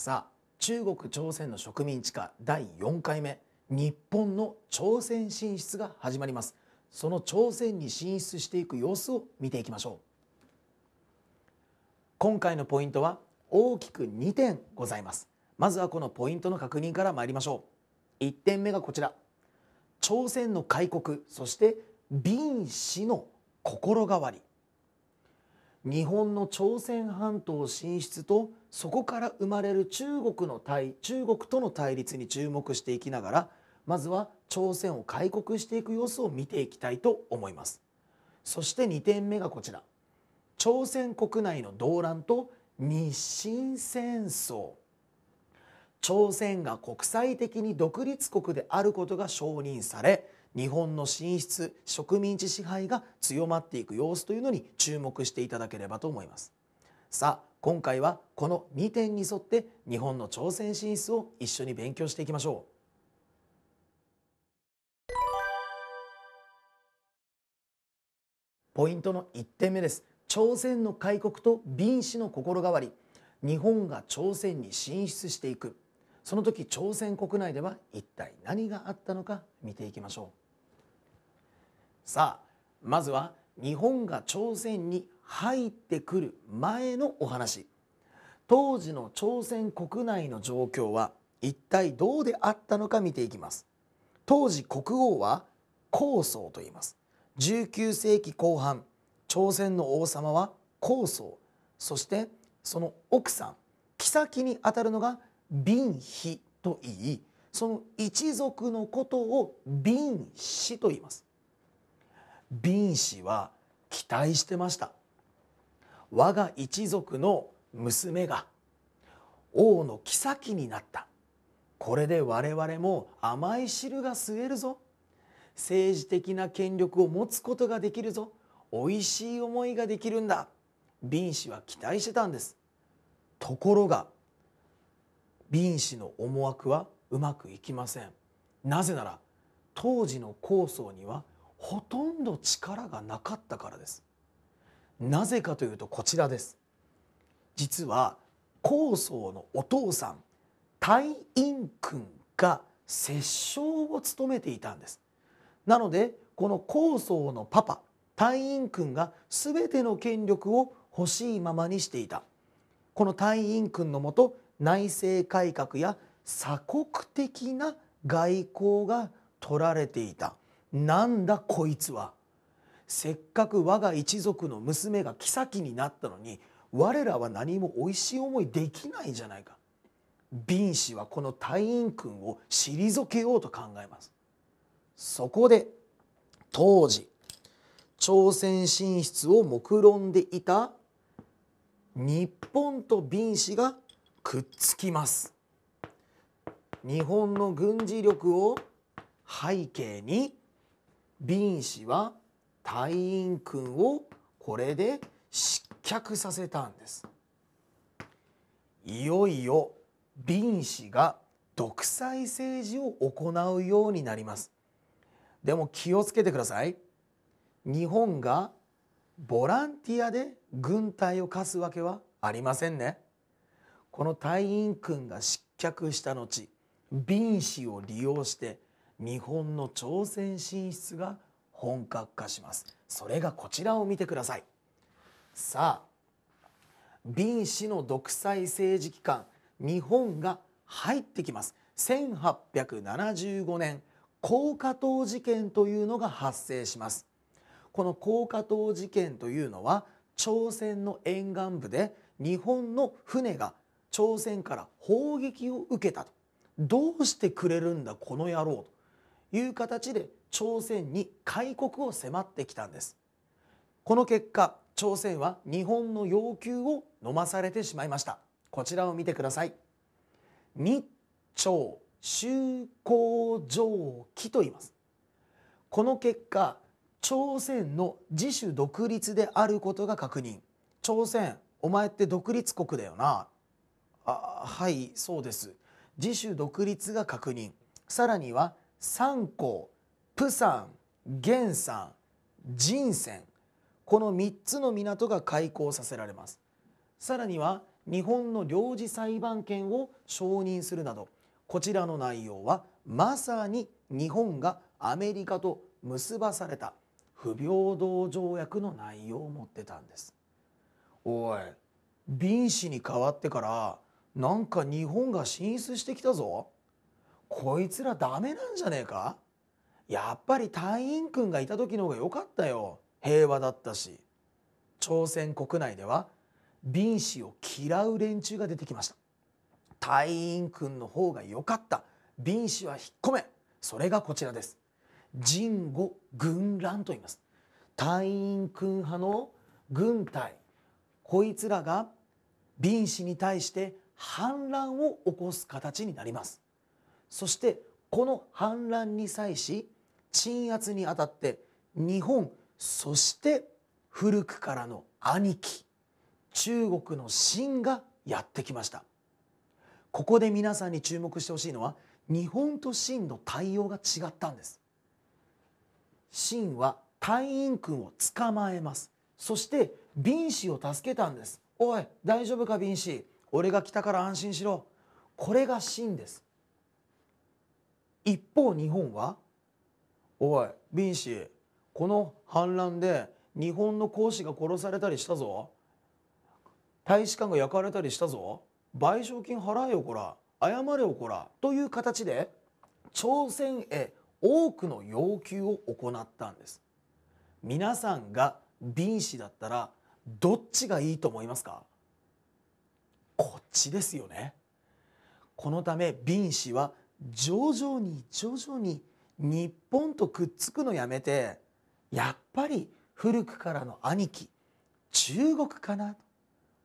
さあ中国朝鮮の植民地化第4回目日本の朝鮮進出が始まりますその朝鮮に進出していく様子を見ていきましょう今回のポイントは大きく2点ございますまずはこのポイントの確認から参りましょう1点目がこちら朝鮮の開国そして瓶氏の心変わり日本の朝鮮半島進出とそこから生まれる中国の対中国との対立に注目していきながらまずは朝鮮を開国していく様子を見ていきたいと思いますそして2点目がこちら朝鮮国内の動乱と日清戦争朝鮮が国際的に独立国であることが承認され日本の進出植民地支配が強まっていく様子というのに注目していただければと思いますさあ今回はこの2点に沿って日本の朝鮮進出を一緒に勉強していきましょうポイントの1点目です朝鮮の開国と民主の心変わり日本が朝鮮に進出していくその時朝鮮国内では一体何があったのか見ていきましょうさあまずは日本が朝鮮に入ってくる前のお話当時の朝鮮国内の状況は一体どうであったのか見ていきます当時国王は高宗と言います19世紀後半朝鮮の王様は高宗そしてその奥さん妃にあたるのが敏妃といいその一族のことを敏氏と言いますビン氏は期待してました我が一族の娘が王の妃になったこれで我々も甘い汁が吸えるぞ政治的な権力を持つことができるぞおいしい思いができるんだビン氏は期待してたんですところがビン氏の思惑はうまくいきませんなぜなら当時の構想にはほとんど力がなかったからですなぜかというとこちらです実は高僧のお父さん大院君が摂政を務めていたんですなのでこの高僧のパパ大院君がすべての権力を欲しいままにしていたこの大院君のもと内政改革や鎖国的な外交が取られていたなんだこいつはせっかく我が一族の娘が妃になったのに我らは何もおいしい思いできないじゃないか敏氏はこの隊員君を退けようと考えますそこで当時朝鮮進出を目論んでいた日本と敏氏がくっつきます日本の軍事力を背景にン氏は隊員君をこれで失脚させたんです。いよいよン氏が独裁政治を行うようになります。でも気をつけてください。日本がボランティアで軍隊を課すわけはありませんね。この隊員君が失脚した後、ン氏を利用して日本の朝鮮進出が本格化しますそれがこちらを見てくださいさあ敏氏の独裁政治機関日本が入ってきます1875年高架島事件というのが発生しますこの高架島事件というのは朝鮮の沿岸部で日本の船が朝鮮から砲撃を受けたとどうしてくれるんだこの野郎という形で朝鮮に開国を迫ってきたんですこの結果朝鮮は日本の要求を飲まされてしまいましたこちらを見てください日朝修好条規と言いますこの結果朝鮮の自主独立であることが確認朝鮮お前って独立国だよなあはいそうです自主独立が確認さらには三高釜山源山神泉この3つの港が開港させられますさらには日本の領事裁判権を承認するなどこちらの内容はまさに日本がアメリカと結ばされた不平等条約の内容を持ってたんですおいビン氏に代わってからなんか日本が進出してきたぞこいつらダメなんじゃねえかやっぱり隊員君がいた時の方が良かったよ平和だったし朝鮮国内では瓶子を嫌う連中が出てきました隊員君の方が良かった瓶子は引っ込めそれがこちらです人語軍乱と言います隊員君派の軍隊こいつらが瓶子に対して反乱を起こす形になりますそしてこの反乱に際し鎮圧にあたって日本そして古くからの兄貴中国の秦がやってきましたここで皆さんに注目してほしいのは日本と秦の対応が違ったんです秦は隊員君を捕まえますそして瓶氏を助けたんですおい大丈夫か瓶氏俺が来たから安心しろこれが秦です一方日本はおいビン氏この反乱で日本の公使が殺されたりしたぞ大使館が焼かれたりしたぞ賠償金払えよこら謝れよこらという形で朝鮮へ多くの要求を行ったんです皆さんが敏氏だったらどっちがいいと思いますかこっちですよねこのため敏氏は徐々に徐々に日本とくっつくのやめてやっぱり古くからの兄貴中国かなと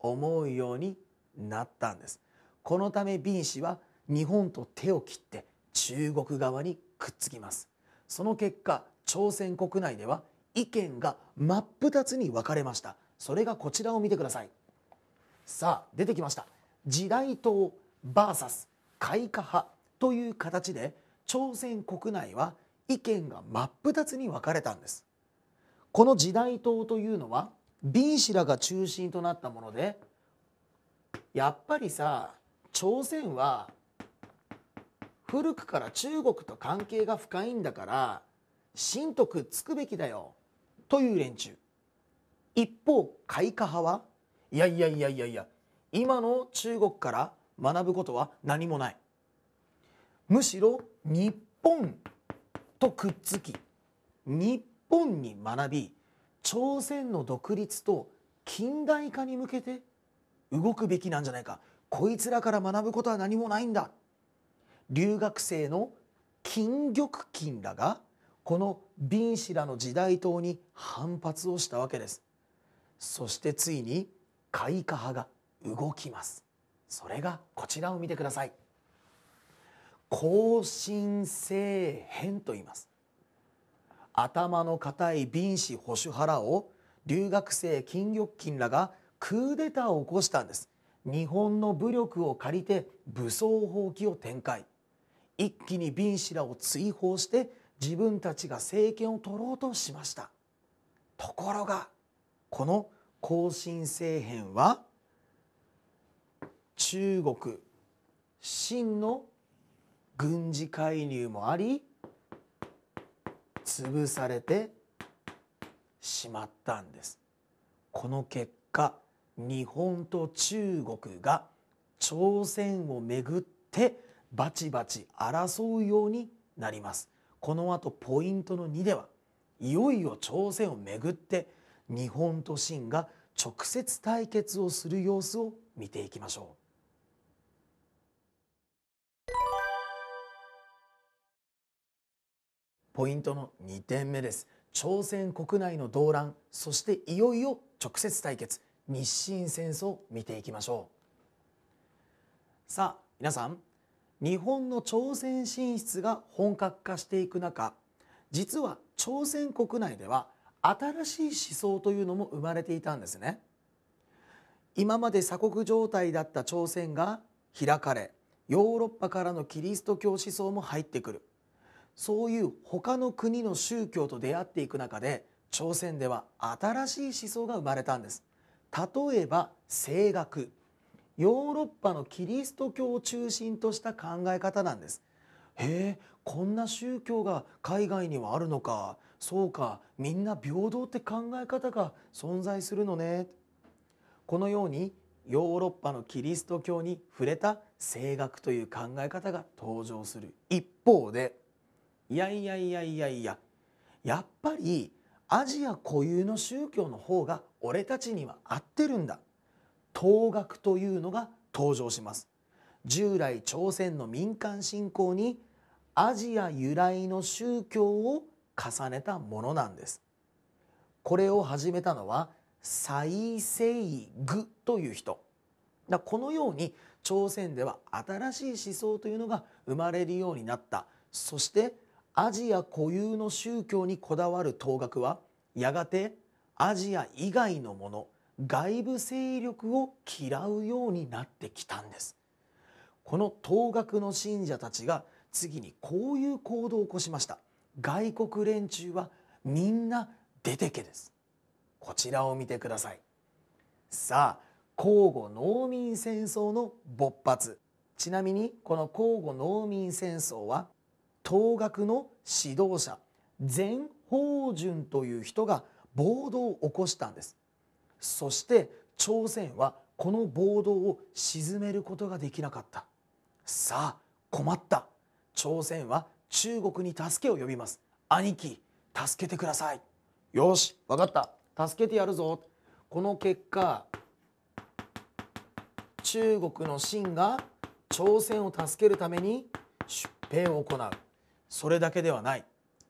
思うようになったんですこのため B 氏は日本と手を切って中国側にくっつきますその結果朝鮮国内では意見が真っ二つに分かれましたそれがこちらを見てくださいさあ出てきました時代党 VS 開花派という形で朝鮮国内は意見が真っ二つに分かれたんですこの時代党というのはビン氏らが中心となったものでやっぱりさ朝鮮は古くから中国と関係が深いんだから清とくっつくべきだよという連中一方開化派はいやいやいやいやいや今の中国から学ぶことは何もないむしろ日本とくっつき日本に学び朝鮮の独立と近代化に向けて動くべきなんじゃないかこいつらから学ぶことは何もないんだ留学生の金玉金らがこの瓶氏らの時代党に反発をしたわけですそしてついに開花派が動きますそれがこちらを見てください後進性変と言います頭の固い貧士保守派を留学生金玉金らがクーデターを起こしたんです日本の武力を借りて武装蜂起を展開一気に貧士らを追放して自分たちが政権を取ろうとしましたところがこの後進政変は中国清の軍事介入もあり潰されてしまったんです。この結果日本と中国が朝鮮をめぐってバチバチ争うようになります。この後ポイントの2ではいよいよ朝鮮をめぐって日本と清が直接対決をする様子を見ていきましょう。ポイントの2点目です朝鮮国内の動乱そしていよいよ直接対決日清戦争を見ていきましょうさあ皆さん日本の朝鮮進出が本格化していく中実は朝鮮国内では新しい思想というのも生まれていたんですね今まで鎖国状態だった朝鮮が開かれヨーロッパからのキリスト教思想も入ってくるそういう他の国の宗教と出会っていく中で朝鮮では新しい思想が生まれたんです例えば声楽ヨーロッパのキリスト教を中心とした考え方なんですへえこんな宗教が海外にはあるのかそうかみんな平等って考え方が存在するのねこのようにヨーロッパのキリスト教に触れた声楽という考え方が登場する一方でいやいやいやいやいややっぱりアジア固有の宗教の方が俺たちには合ってるんだ東学というのが登場します従来朝鮮の民間信仰にアジア由来の宗教を重ねたものなんですこれを始めたのは蔡成愚という人だこのように朝鮮では新しい思想というのが生まれるようになったそしてアジア固有の宗教にこだわる当学はやがてアジア以外のもの外部勢力を嫌うようになってきたんですこの当学の信者たちが次にこういう行動を起こしました外国連中はみんな出てけですこちらを見てくださいさあ交互農民戦争の勃発ちなみにこの交互農民戦争は東学の指導者全法順という人が暴動を起こしたんですそして朝鮮はこの暴動を鎮めることができなかったさあ困った朝鮮は中国に助けを呼びます兄貴助けてくださいよし分かった助けてやるぞこの結果中国の秦が朝鮮を助けるために出兵を行うそれだけではない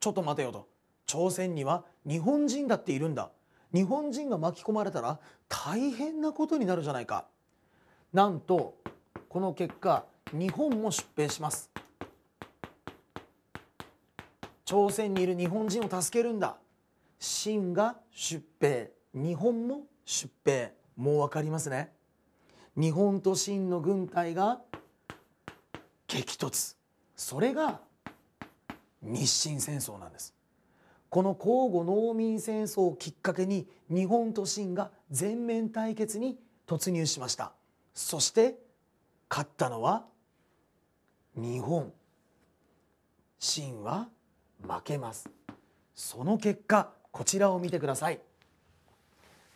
ちょっと待てよと朝鮮には日本人だっているんだ日本人が巻き込まれたら大変なことになるじゃないかなんとこの結果日本も出兵します朝鮮にいる日本人を助けるんだ秦が出兵日本も出兵もう分かりますね日本と清の軍隊が激突それが日清戦争なんですこの交互農民戦争をきっかけに日本と清が全面対決に突入しましたそして勝ったのは日本清は負けますその結果こちらを見てください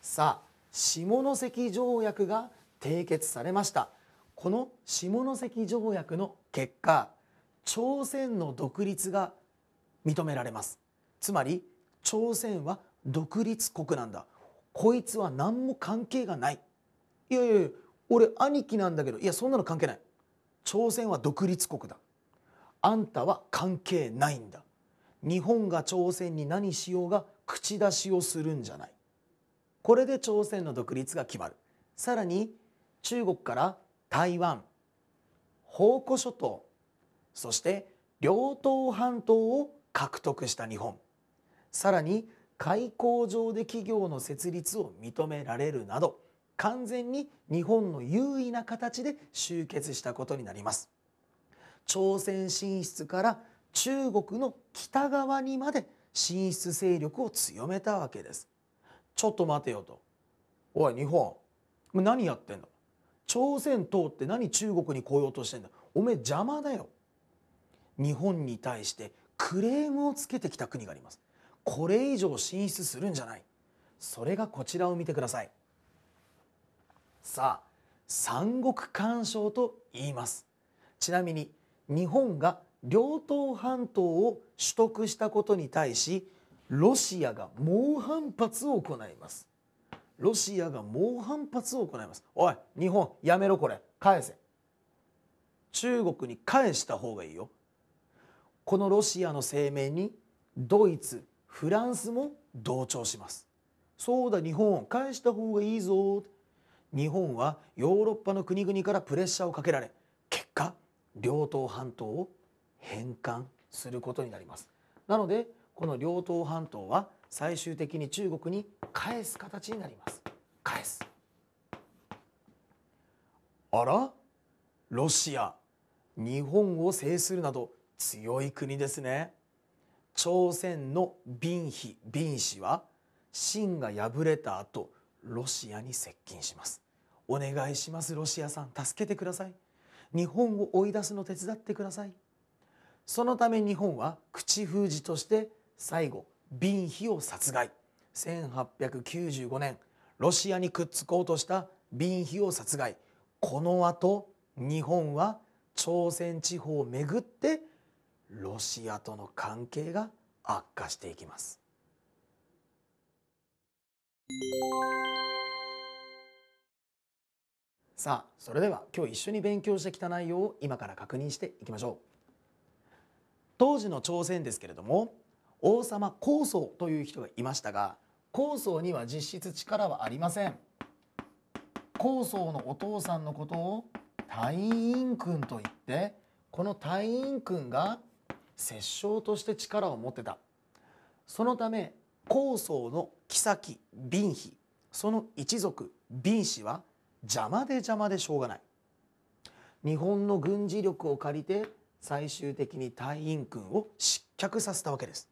さあ下関条約が締結されましたこの下関条約の結果朝鮮の独立が認められますつまり朝鮮は独立国なんだこいつは何も関係がないいやいやいや俺兄貴なんだけどいやそんなの関係ない朝鮮は独立国だあんたは関係ないんだ日本が朝鮮に何しようが口出しをするんじゃないこれで朝鮮の独立が決まるさらに中国から台湾宝庫諸島そして両島半島を獲得した日本さらに開港上で企業の設立を認められるなど完全に日本の優位な形で集結したことになります朝鮮進出から中国の北側にまで進出勢力を強めたわけですちょっと待てよとおい日本何やってんの朝鮮通って何中国に来ようとしてんだおめえ邪魔だよ日本に対してクレームをつけてきた国がありますこれ以上進出するんじゃないそれがこちらを見てくださいさあ三国干渉と言いますちなみに日本が両党半島を取得したことに対しロシアが猛反発を行いますロシアが猛反発を行いますおい日本やめろこれ返せ中国に返した方がいいよこのロシアの声明にドイツフランスも同調しますそうだ日本返した方がいいぞ日本はヨーロッパの国々からプレッシャーをかけられ結果両党半島を返還することになりますなのでこの両党半島は最終的に中国に返す形になります返すあらロシア日本を制するなど強い国ですね朝鮮の敏妃敏氏は秦が敗れた後ロシアに接近しますお願いしますロシアさん助けてください日本を追い出すの手伝ってくださいそのため日本は口封じとして最後敏妃を殺害1895年ロシアにくっつこうとした敏妃を殺害この後日本は朝鮮地方をめぐってロシアとの関係が悪化していきます。さあそれでは今日一緒に勉強してきた内容を今から確認していきましょう。当時の朝鮮ですけれども王様高宗という人がいましたが高宗には実質力はありません。高宗のお父さんのことを太陰君と言ってこの太陰君が摂政として力を持ってたそのため高僧の妃敏妃その一族敏氏は邪魔で邪魔でしょうがない日本の軍事力を借りて最終的に隊員君を失脚させたわけです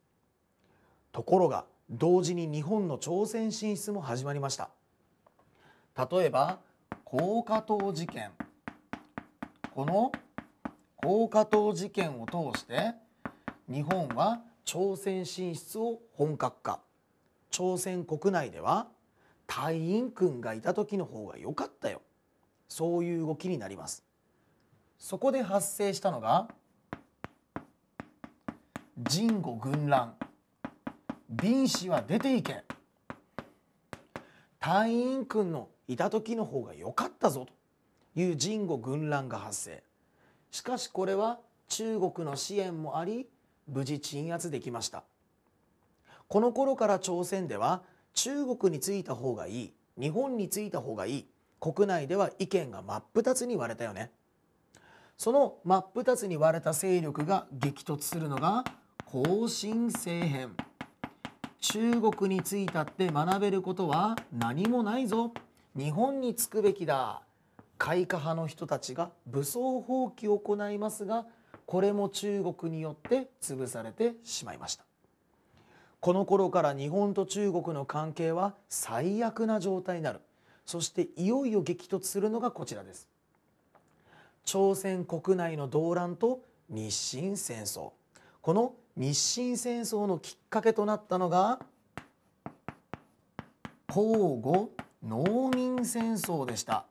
ところが同時に日本の朝鮮進出も始まりました例えば高架島事件この高架島事件を通して日本は朝鮮進出を本格化朝鮮国内では隊員君がいた時の方が良かったよそういう動きになりますそこで発生したのが人語軍乱瓶子は出ていけ隊員君のいた時の方が良かったぞという人語軍乱が発生しかしこれは中国の支援もあり無事鎮圧できましたこの頃から朝鮮では中国に着いた方がいい日本に着いた方がいい国内では意見が真っ二つに割れたよねその真っ二つに割れた勢力が激突するのが更新政変中国に着いたって学べることは何もないぞ日本に着くべきだ開花派の人たちが武装蜂起を行いますがこれも中国によって潰されてしまいましたこの頃から日本と中国の関係は最悪な状態になるそしていよいよ激突するのがこちらです朝鮮国内の動乱と日清戦争この日清戦争のきっかけとなったのが交互農民戦争でした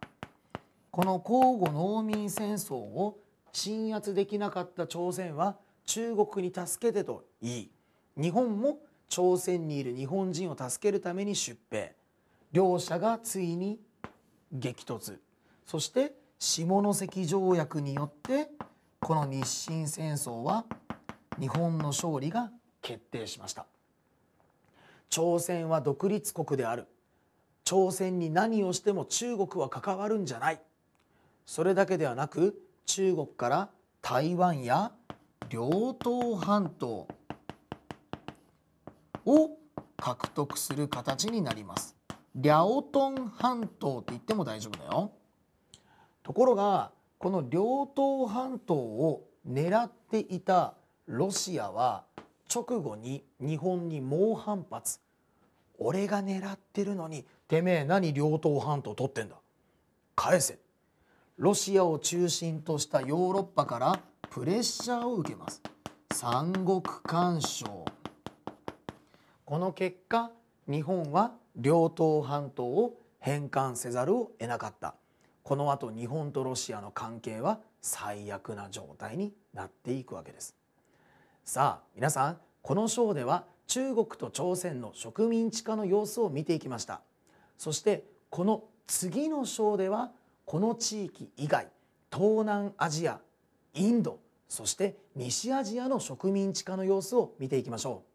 この交互農民戦争を鎮圧できなかった朝鮮は中国に助けてと言い日本も朝鮮にいる日本人を助けるために出兵両者がついに激突そして下関条約によってこの日清戦争は日本の勝利が決定しました朝鮮は独立国である朝鮮に何をしても中国は関わるんじゃないそれだけではなく中国から台湾や両東半島を獲得する形になります。両トン半島って言っても大丈夫だよ。ところがこの両東半島を狙っていたロシアは直後に日本に猛反発俺が狙ってるのにてめえ何両東半島取ってんだ返せロシアを中心としたヨーロッパからプレッシャーを受けます三国干渉この結果日本は両党半島を返還せざるを得なかったこの後日本とロシアの関係は最悪な状態になっていくわけですさあ皆さんこの章では中国と朝鮮の植民地化の様子を見ていきましたそしてこの次の章ではこの地域以外東南アジアインドそして西アジアの植民地化の様子を見ていきましょう。